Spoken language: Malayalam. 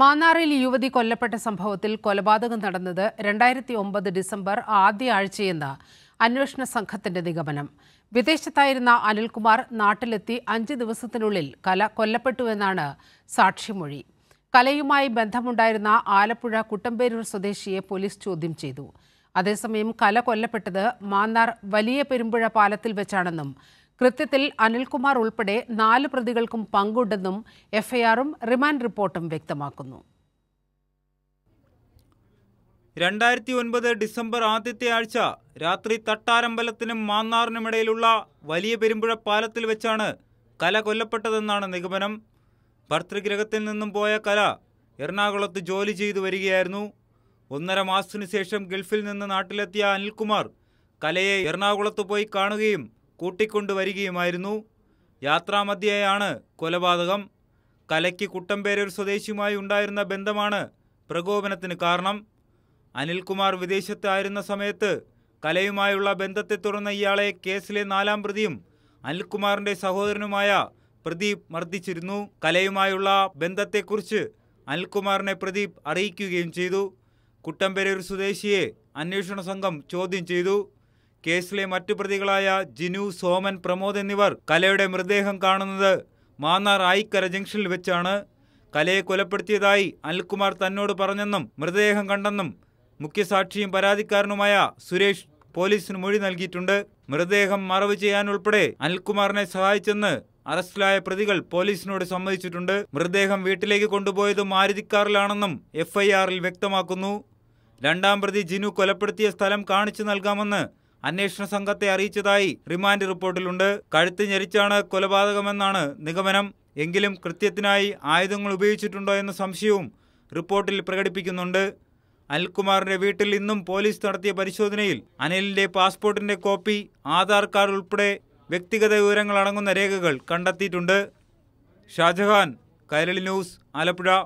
മാന്നാറിൽ യുവതി കൊല്ലപ്പെട്ട സംഭവത്തിൽ കൊലപാതകം നടന്നത് രണ്ടായിരത്തി ഒമ്പത് ഡിസംബർ ആദ്യ ആഴ്ചയെന്ന് അന്വേഷണ സംഘത്തിന്റെ നിഗമനം വിദേശത്തായിരുന്ന അനിൽകുമാർ നാട്ടിലെത്തി അഞ്ച് ദിവസത്തിനുള്ളിൽ കല കൊല്ലപ്പെട്ടുവെന്നാണ് സാക്ഷിമൊഴി കലയുമായി ബന്ധമുണ്ടായിരുന്ന ആലപ്പുഴ കുട്ടമ്പേരൂർ സ്വദേശിയെ പോലീസ് ചോദ്യം ചെയ്തു അതേസമയം കല കൊല്ലപ്പെട്ടത് മാന്നാർ വലിയ പെരുമ്പുഴ പാലത്തിൽ വെച്ചാണെന്നും കൃത്യത്തിൽ അനിൽകുമാർ ഉൾപ്പെടെ നാല് പ്രതികൾക്കും പങ്കുണ്ടെന്നും എഫ്ഐആറും റിമാൻഡ് റിപ്പോർട്ടും വ്യക്തമാക്കുന്നു രണ്ടായിരത്തി ഒൻപത് ഡിസംബർ ആദ്യത്തെ ആഴ്ച രാത്രി തട്ടാരമ്പലത്തിനും മാന്നാറിനുമിടയിലുള്ള വലിയ പെരുമ്പുഴ പാലത്തിൽ വെച്ചാണ് കല കൊല്ലപ്പെട്ടതെന്നാണ് നിഗമനം ഭർത്തൃഗ്രഹത്തിൽ നിന്നും പോയ കല എറണാകുളത്ത് ജോലി ചെയ്തു വരികയായിരുന്നു ഒന്നര മാസത്തിനു ശേഷം ഗൾഫിൽ നിന്ന് നാട്ടിലെത്തിയ അനിൽകുമാർ കലയെ എറണാകുളത്ത് പോയി കാണുകയും കൂട്ടിക്കൊണ്ടുവരികയുമായിരുന്നു യാത്രാമധ്യേയാണ് കൊലപാതകം കലയ്ക്ക് കുട്ടമ്പേരൂർ സ്വദേശിയുമായി ഉണ്ടായിരുന്ന ബന്ധമാണ് പ്രകോപനത്തിന് കാരണം അനിൽകുമാർ വിദേശത്തായിരുന്ന സമയത്ത് കലയുമായുള്ള ബന്ധത്തെ തുടർന്ന് ഇയാളെ കേസിലെ നാലാം പ്രതിയും അനിൽകുമാറിന്റെ സഹോദരനുമായ പ്രദീപ് മർദ്ദിച്ചിരുന്നു കലയുമായുള്ള ബന്ധത്തെക്കുറിച്ച് അനിൽകുമാറിനെ പ്രദീപ് അറിയിക്കുകയും ചെയ്തു കുട്ടമ്പേരൂർ സ്വദേശിയെ അന്വേഷണ സംഘം ചോദ്യം ചെയ്തു കേസിലെ മറ്റു പ്രതികളായ ജിനു സോമൻ പ്രമോദ് എന്നിവർ കലയുടെ മൃതദേഹം കാണുന്നത് മാന്നാർ ആയിക്കര ജംഗ്ഷനിൽ വെച്ചാണ് കലയെ കൊലപ്പെടുത്തിയതായി അനിൽകുമാർ തന്നോട് പറഞ്ഞെന്നും മൃതദേഹം കണ്ടെന്നും മുഖ്യസാക്ഷിയും പരാതിക്കാരനുമായ സുരേഷ് പോലീസിന് മൊഴി നൽകിയിട്ടുണ്ട് മൃതദേഹം മറവ് ചെയ്യാൻ അനിൽകുമാറിനെ സഹായിച്ചെന്ന് അറസ്റ്റിലായ പ്രതികൾ പോലീസിനോട് സമ്മതിച്ചിട്ടുണ്ട് മൃതദേഹം വീട്ടിലേക്ക് കൊണ്ടുപോയത് മാരുതിക്കാറിലാണെന്നും എഫ്ഐആറിൽ വ്യക്തമാക്കുന്നു രണ്ടാം പ്രതി ജിനു കൊലപ്പെടുത്തിയ സ്ഥലം കാണിച്ചു നൽകാമെന്ന് അന്വേഷണ സംഘത്തെ അറിയിച്ചതായി റിമാൻഡ് റിപ്പോർട്ടിലുണ്ട് കഴുത്ത് ഞെരിച്ചാണ് കൊലപാതകമെന്നാണ് നിഗമനം എങ്കിലും കൃത്യത്തിനായി ആയുധങ്ങൾ ഉപയോഗിച്ചിട്ടുണ്ടോ എന്ന സംശയവും റിപ്പോർട്ടിൽ പ്രകടിപ്പിക്കുന്നുണ്ട് അനിൽകുമാറിന്റെ വീട്ടിൽ ഇന്നും പോലീസ് നടത്തിയ പരിശോധനയിൽ അനിലിന്റെ പാസ്പോർട്ടിന്റെ കോപ്പി ആധാർ കാർഡ് ഉൾപ്പെടെ വ്യക്തിഗത വിവരങ്ങൾ അടങ്ങുന്ന രേഖകൾ കണ്ടെത്തിയിട്ടുണ്ട് ഷാജഹാൻ കൈരളി ന്യൂസ് ആലപ്പുഴ